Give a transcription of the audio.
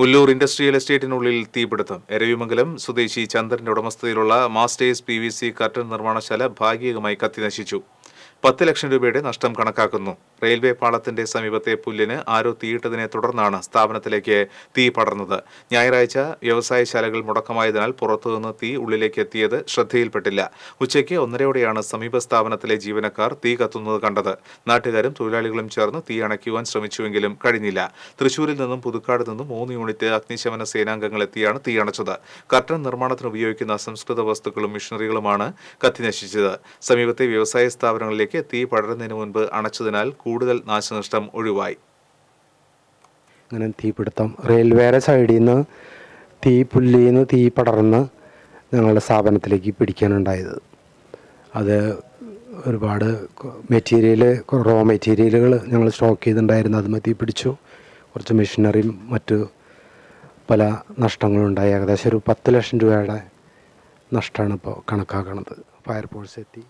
Pullur industrial എസ്റ്റേറ്റിനുള്ളിൽ തീപിടുത്തം എരവിമംഗലം സ്വദേശി ചന്ദ്രന്റെ ഉടമസ്ഥതയിലുള്ള masters P V C curtain നിർമ്മാണശാല ഭാഗികമായി കത്തിനശിച്ചു പത്ത് ലക്ഷം രൂപയുടെ നഷ്ടം കണക്കാക്കുന്നു റെയിൽവേ പാളത്തിന്റെ സമീപത്തെ പുല്ലിന് ആരോ തീയിട്ടതിനെ തുടർന്നാണ് സ്ഥാപനത്തിലേക്ക് തീ പടർന്നത് ഞായറാഴ്ച വ്യവസായശാലകൾ മുടക്കമായതിനാൽ പുറത്തുനിന്ന് തീ ഉള്ളിലേക്ക് എത്തിയത് ശ്രദ്ധയിൽപ്പെട്ടില്ല ഉച്ചയ്ക്ക് ഒന്നരയോടെയാണ് സമീപ സ്ഥാപനത്തിലെ ജീവനക്കാർ തീ കത്തുന്നത് കണ്ടത് നാട്ടുകാരും തൊഴിലാളികളും ചേർന്ന് തീ അണയ്ക്കുവാൻ ശ്രമിച്ചുവെങ്കിലും കഴിഞ്ഞില്ല തൃശൂരിൽ നിന്നും പുതുക്കാട് നിന്നും മൂന്ന് യൂണിറ്റ് അഗ്നിശമന സേനാംഗങ്ങൾ എത്തിയാണ് തീ അണച്ചത് കർട്ടൻ നിർമ്മാണത്തിന് ഉപയോഗിക്കുന്ന അസംസ്കൃത വസ്തുക്കളും മിഷനറികളുമാണ് കത്തിനശിച്ചത് സമീപത്തെ വ്യവസായ സ്ഥാപനങ്ങളിലേക്ക് വീടുകളിലേക്ക് തീ പടരുന്നതിന് മുൻപ് അണച്ചതിനാൽ കൂടുതൽ നാശനഷ്ടം ഒഴിവായി അങ്ങനെ തീപിടുത്തം റെയിൽവേയുടെ സൈഡിൽ നിന്ന് തീ പുല്ലിൽ നിന്ന് തീ പടർന്ന് ഞങ്ങളുടെ സ്ഥാപനത്തിലേക്ക് പിടിക്കാനുണ്ടായത് അത് ഒരുപാട് മെറ്റീരിയൽ റോ മെറ്റീരിയലുകൾ ഞങ്ങൾ സ്റ്റോക്ക് ചെയ്തിട്ടുണ്ടായിരുന്നു അത് തീ പിടിച്ചു കുറച്ച് മെഷീനറിയും മറ്റു പല നഷ്ടങ്ങളുണ്ടായി ഏകദേശം ഒരു പത്ത് ലക്ഷം രൂപയുടെ നഷ്ടമാണ് ഇപ്പോൾ കണക്കാക്കുന്നത് ഫയർഫോഴ്സ് എത്തി